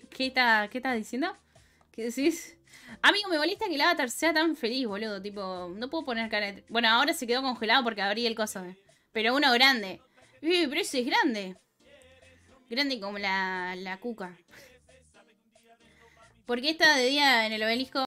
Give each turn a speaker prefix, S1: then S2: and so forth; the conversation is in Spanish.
S1: ¿Qué, estás diciendo? ¿Qué decís? Amigo, me molesta que el avatar sea tan feliz, boludo. Tipo, no puedo poner cara Bueno, ahora se quedó congelado porque abrí el coso. Eh. Pero uno grande. Uy, pero ese es grande. Grande como la, la cuca. Porque está de día en el obelisco